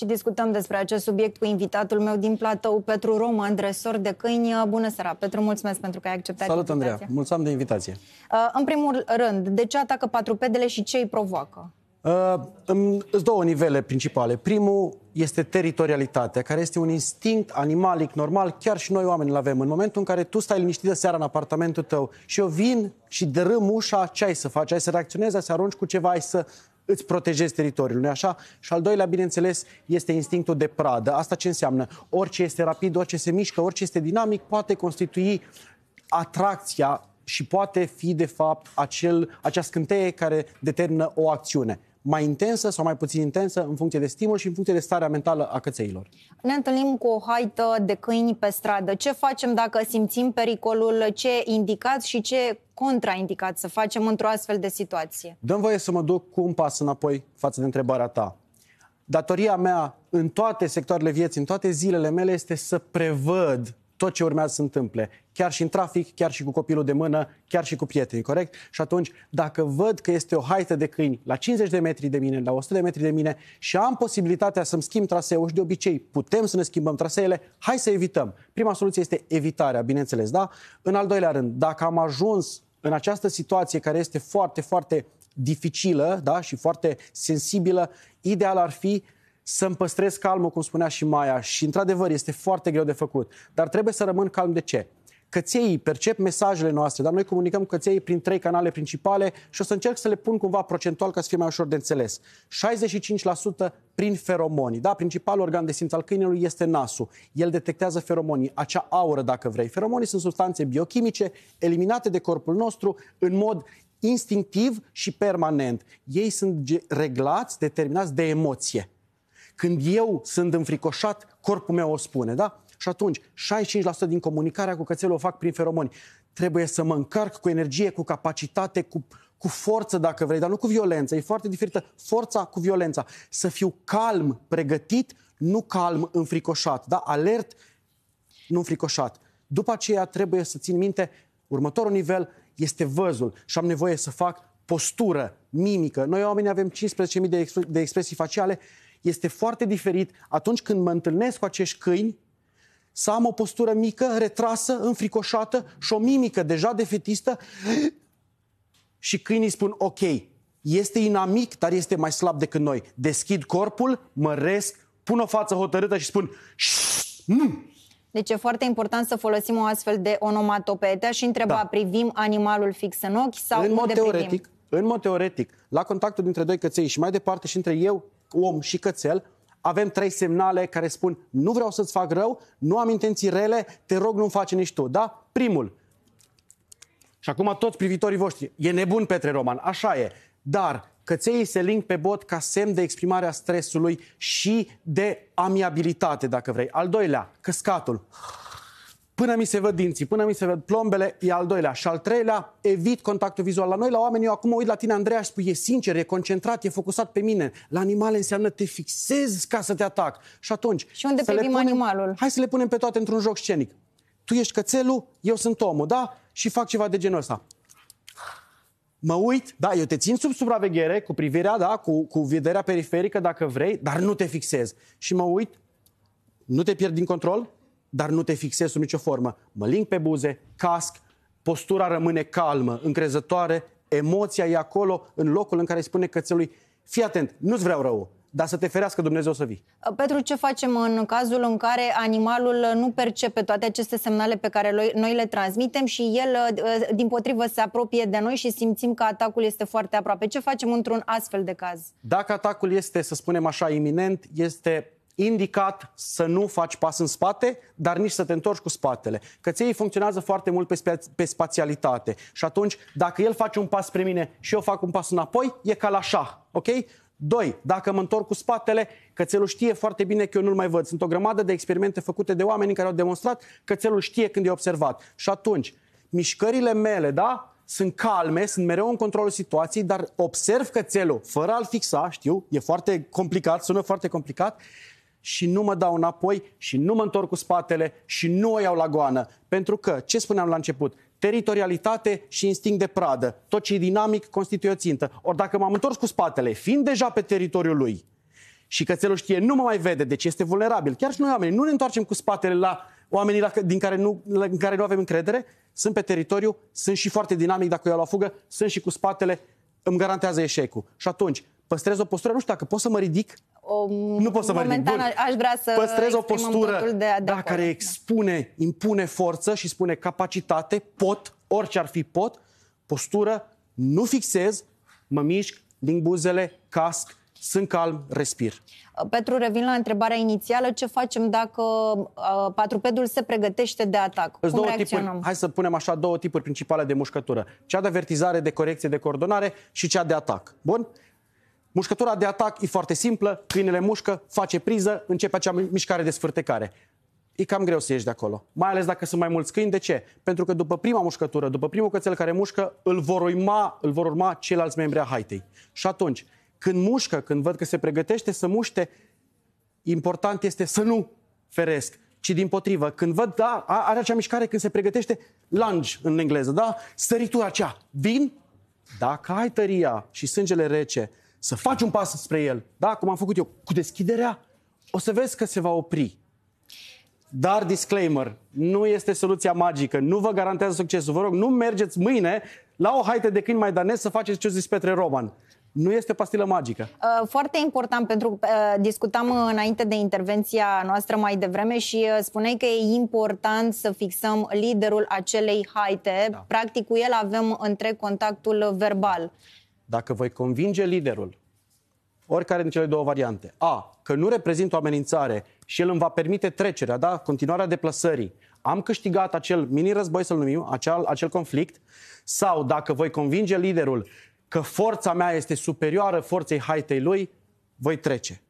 și discutăm despre acest subiect cu invitatul meu din platou, Petru Roma, dresor de câini. Bună seara, Petru, mulțumesc pentru că ai acceptat Salut, invitația. Andreea, mulțumim de invitație. Uh, în primul rând, de ce atacă patrupedele și ce îi provoacă? Uh, sunt două nivele principale. Primul este teritorialitatea, care este un instinct animalic normal, chiar și noi oamenii îl avem. În momentul în care tu stai liniștită seara în apartamentul tău și eu vin și dărâm ușa, ce ai să faci? Ai să reacționezi, ai să arunci cu ceva, ai să îți protejezi teritoriul, nu așa? Și al doilea, bineînțeles, este instinctul de pradă. Asta ce înseamnă? Orice este rapid, orice se mișcă, orice este dinamic, poate constitui atracția și poate fi, de fapt, acel, acea scânteie care determină o acțiune mai intensă sau mai puțin intensă în funcție de stimul și în funcție de starea mentală a cățeilor. Ne întâlnim cu o haită de câini pe stradă. Ce facem dacă simțim pericolul? Ce indicați și ce contraindicat să facem într-o astfel de situație? Dăm voie să mă duc cu un pas înapoi față de întrebarea ta. Datoria mea în toate sectoarele vieții, în toate zilele mele, este să prevăd tot ce urmează să întâmple, chiar și în trafic, chiar și cu copilul de mână, chiar și cu prietenii, corect? Și atunci, dacă văd că este o haită de câini la 50 de metri de mine, la 100 de metri de mine și am posibilitatea să-mi schimb traseul și de obicei putem să ne schimbăm traseele, hai să evităm. Prima soluție este evitarea, bineînțeles, da? În al doilea rând, dacă am ajuns în această situație care este foarte, foarte dificilă da? și foarte sensibilă, ideal ar fi să-mi păstrez calmul, cum spunea și Maia, și într-adevăr este foarte greu de făcut, dar trebuie să rămân calm de ce? Căței percep mesajele noastre, dar noi comunicăm cu căței prin trei canale principale și o să încerc să le pun cumva procentual ca să fie mai ușor de înțeles. 65% prin feromoni. Da, principalul organ de simț al câinelui este nasul. El detectează feromonii, acea aură dacă vrei. Feromonii sunt substanțe biochimice eliminate de corpul nostru în mod instinctiv și permanent. Ei sunt reglați, determinați de emoție. Când eu sunt înfricoșat, corpul meu o spune, da? Și atunci, 65% din comunicarea cu cățelul o fac prin feromoni. Trebuie să mă încarc cu energie, cu capacitate, cu, cu forță, dacă vrei, dar nu cu violență. E foarte diferită forța cu violența. Să fiu calm, pregătit, nu calm, înfricoșat, da? Alert, nu înfricoșat. După aceea trebuie să țin minte, următorul nivel este văzul și am nevoie să fac postură, mimică. Noi oamenii avem 15.000 de, expre- de expresii faciale este foarte diferit atunci când mă întâlnesc cu acești câini, să am o postură mică, retrasă, înfricoșată și o mimică deja defetistă și câinii spun ok, este inamic, dar este mai slab decât noi. Deschid corpul, măresc, pun o față hotărâtă și spun nu, deci e foarte important să folosim o astfel de onomatopete și întreba, da. privim animalul fix în ochi sau în mod teoretic, privim? În mod teoretic, la contactul dintre doi căței și mai departe și între eu om și cățel, avem trei semnale care spun nu vreau să-ți fac rău, nu am intenții rele, te rog nu-mi faci nici tu, da? Primul. Și acum toți privitorii voștri, e nebun Petre Roman, așa e, dar cățeii se link pe bot ca semn de exprimare a stresului și de amiabilitate, dacă vrei. Al doilea, căscatul. Până mi se văd dinții, până mi se văd plombele, e al doilea. Și al treilea, evit contactul vizual. La noi, la oameni, eu acum uit la tine, Andreea, și spui, e sincer, e concentrat, e focusat pe mine. La animale înseamnă te fixezi ca să te atac. Și atunci... Și unde privim punem, animalul? Hai să le punem pe toate într-un joc scenic. Tu ești cățelul, eu sunt omul, da? Și fac ceva de genul ăsta mă uit, da, eu te țin sub supraveghere, cu privirea, da, cu, cu vederea periferică dacă vrei, dar nu te fixez. Și mă uit, nu te pierd din control, dar nu te fixezi sub nicio formă. Mă ling pe buze, casc, postura rămâne calmă, încrezătoare, emoția e acolo, în locul în care spune cățelui, fii atent, nu-ți vreau rău, dar să te ferească Dumnezeu să vii. Uh, Petru, ce facem în cazul în care animalul uh, nu percepe toate aceste semnale pe care noi le transmitem și el, uh, din potrivă, se apropie de noi și simțim că atacul este foarte aproape? Ce facem într-un astfel de caz? Dacă atacul este, să spunem așa, iminent, este indicat să nu faci pas în spate, dar nici să te întorci cu spatele. Că ei funcționează foarte mult pe, spa- pe spațialitate. Și atunci, dacă el face un pas spre mine și eu fac un pas înapoi, e ca la așa, ok? Doi, dacă mă întorc cu spatele, cățelul știe foarte bine că eu nu-l mai văd. Sunt o grămadă de experimente făcute de oameni care au demonstrat că cățelul știe când e observat. Și atunci, mișcările mele, da? sunt calme, sunt mereu în controlul situației, dar observ că țelul, fără a-l fixa, știu, e foarte complicat, sună foarte complicat, și nu mă dau înapoi și nu mă întorc cu spatele și nu o iau la goană. Pentru că, ce spuneam la început, teritorialitate și instinct de pradă. Tot ce e dinamic constituie o țintă. Ori dacă m-am întors cu spatele, fiind deja pe teritoriul lui, și cățelul știe, nu mă mai vede, deci este vulnerabil. Chiar și noi oamenii nu ne întoarcem cu spatele la oamenii la, din care nu, la, în care nu avem încredere, sunt pe teritoriu, sunt și foarte dinamic dacă eu la fugă, sunt și cu spatele, îmi garantează eșecul. Și atunci, păstrez o postură, nu știu dacă pot să mă ridic, o um, nu pot să mă ridic. Bun. aș vrea să păstrez o postură de, de da, care expune, impune forță și spune capacitate, pot, orice ar fi pot, postură, nu fixez, mă mișc din buzele, casc, sunt calm, respir. Petru, revin la întrebarea inițială. Ce facem dacă uh, patrupedul se pregătește de atac? Cum două Tipuri, hai să punem așa două tipuri principale de mușcătură. Cea de avertizare, de corecție, de coordonare și cea de atac. Bun? Mușcătura de atac e foarte simplă, câinele mușcă, face priză, începe acea mișcare de sfârtecare. E cam greu să ieși de acolo, mai ales dacă sunt mai mulți câini. De ce? Pentru că după prima mușcătură, după primul cățel care mușcă, îl vor urma, îl vor urma ceilalți membri a haitei. Și atunci, când mușcă, când văd că se pregătește să muște, important este să nu feresc, ci din potrivă. Când văd, da, are acea mișcare când se pregătește, lunge în engleză, da? Săritura aceea. Vin, dacă ai tăria și sângele rece, să faci un pas spre el, da? cum am făcut eu, cu deschiderea, o să vezi că se va opri. Dar, disclaimer, nu este soluția magică, nu vă garantează succesul. Vă rog, nu mergeți mâine la o haită de câini danez să faceți ce zis Petre Roman. Nu este o pastilă magică. Uh, foarte important, pentru că uh, discutam înainte de intervenția noastră mai devreme și uh, spuneai că e important să fixăm liderul acelei haite. Da. Practic, cu el avem întreg contactul verbal. Dacă voi convinge liderul, oricare din cele două variante, A, că nu reprezintă o amenințare și el îmi va permite trecerea, da, continuarea deplasării, am câștigat acel mini-război, să-l numim, acel, acel conflict, sau dacă voi convinge liderul că forța mea este superioară forței haitei lui, voi trece.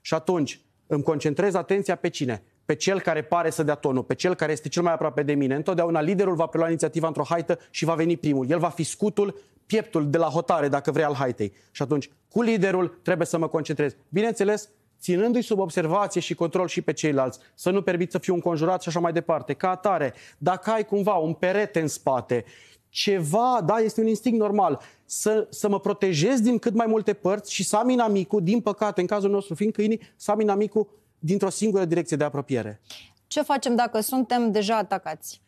Și atunci îmi concentrez atenția pe cine? Pe cel care pare să dea tonul, pe cel care este cel mai aproape de mine. Întotdeauna liderul va prelua inițiativa într-o haită și va veni primul. El va fi scutul pieptul de la hotare, dacă vrei, al haitei. Și atunci, cu liderul trebuie să mă concentrez. Bineînțeles, ținându-i sub observație și control și pe ceilalți, să nu permit să fiu înconjurat și așa mai departe. Ca atare, dacă ai cumva un perete în spate, ceva, da, este un instinct normal, să, să mă protejez din cât mai multe părți și să am inamicul, din păcate, în cazul nostru fiind câinii, să am inamicul dintr-o singură direcție de apropiere. Ce facem dacă suntem deja atacați?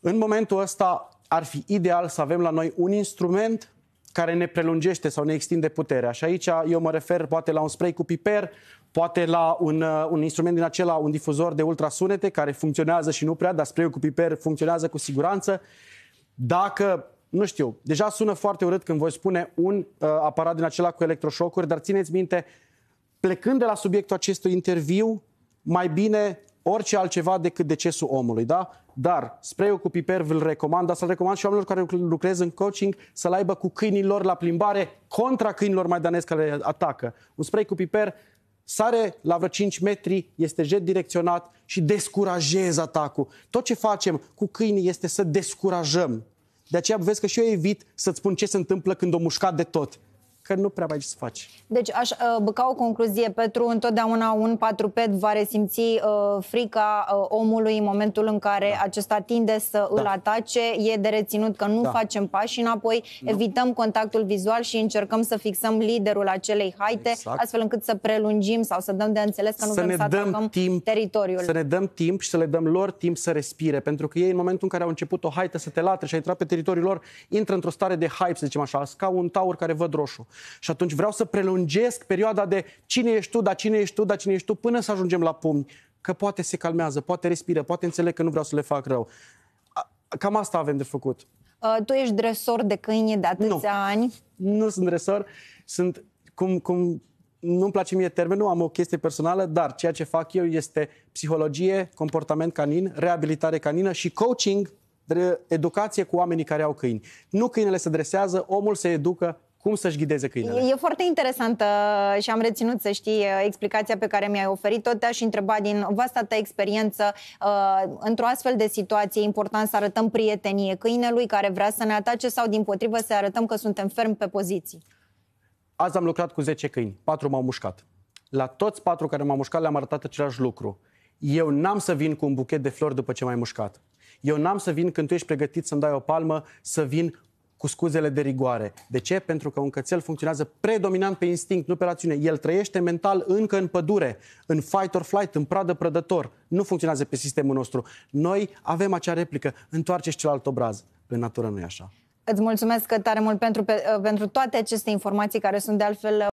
În momentul ăsta, ar fi ideal să avem la noi un instrument care ne prelungește sau ne extinde puterea. Și aici eu mă refer poate la un spray cu piper, poate la un, uh, un instrument din acela, un difuzor de ultrasunete care funcționează și nu prea, dar spray cu piper funcționează cu siguranță. Dacă, nu știu, deja sună foarte urât când voi spune un uh, aparat din acela cu electroșocuri, dar țineți minte, plecând de la subiectul acestui interviu, mai bine orice altceva decât decesul omului, da? Dar spray-ul cu piper vi-l recomand, dar să-l recomand și oamenilor care lucrez în coaching să-l aibă cu câinii lor la plimbare contra câinilor danesc care atacă. Un spray cu piper sare la vreo 5 metri, este jet direcționat și descurajez atacul. Tot ce facem cu câinii este să descurajăm. De aceea vezi că și eu evit să-ți spun ce se întâmplă când o mușcat de tot că nu prea mai ce să faci. Deci aș uh, băca o concluzie, Petru, întotdeauna un patruped va resimți uh, frica uh, omului în momentul în care da. acesta tinde să da. îl atace, e de reținut că nu da. facem pași înapoi, nu. evităm contactul vizual și încercăm să fixăm liderul acelei haite, exact. astfel încât să prelungim sau să dăm de înțeles că nu să vrem ne să dăm atacăm timp, teritoriul. Să ne dăm timp și să le dăm lor timp să respire, pentru că ei în momentul în care au început o haită să te latre și a intrat pe teritoriul lor, intră într-o stare de hype, să zicem așa, ca un taur care văd roșu. Și atunci vreau să prelungesc perioada de cine ești tu, da cine ești tu, da cine ești tu, până să ajungem la pumni. Că poate se calmează, poate respiră, poate înțeleg că nu vreau să le fac rău. Cam asta avem de făcut. Uh, tu ești dresor de câine de atâția nu. ani? Nu sunt dresor. Sunt, cum, cum nu-mi place mie termenul, am o chestie personală, dar ceea ce fac eu este psihologie, comportament canin, reabilitare canină și coaching, educație cu oamenii care au câini. Nu câinele se dresează, omul se educă cum să-și ghideze câinele? E, e foarte interesantă și am reținut să știi explicația pe care mi-ai oferit-o. Te-aș întreba din vasta ta experiență, uh, într-o astfel de situație, important să arătăm prietenie câinelui care vrea să ne atace sau, din potrivă, să arătăm că suntem ferm pe poziții? Azi am lucrat cu 10 câini, 4 m-au mușcat. La toți patru care m-au mușcat le-am arătat același lucru. Eu n-am să vin cu un buchet de flori după ce m-ai mușcat. Eu n-am să vin când tu ești pregătit să-mi dai o palmă, să vin cu scuzele de rigoare. De ce? Pentru că un cățel funcționează predominant pe instinct, nu pe rațiune. El trăiește mental încă în pădure, în fight or flight, în pradă prădător. Nu funcționează pe sistemul nostru. Noi avem acea replică, și celălalt obraz. În natură nu e așa. Îți mulțumesc tare mult pentru, pentru toate aceste informații care sunt de altfel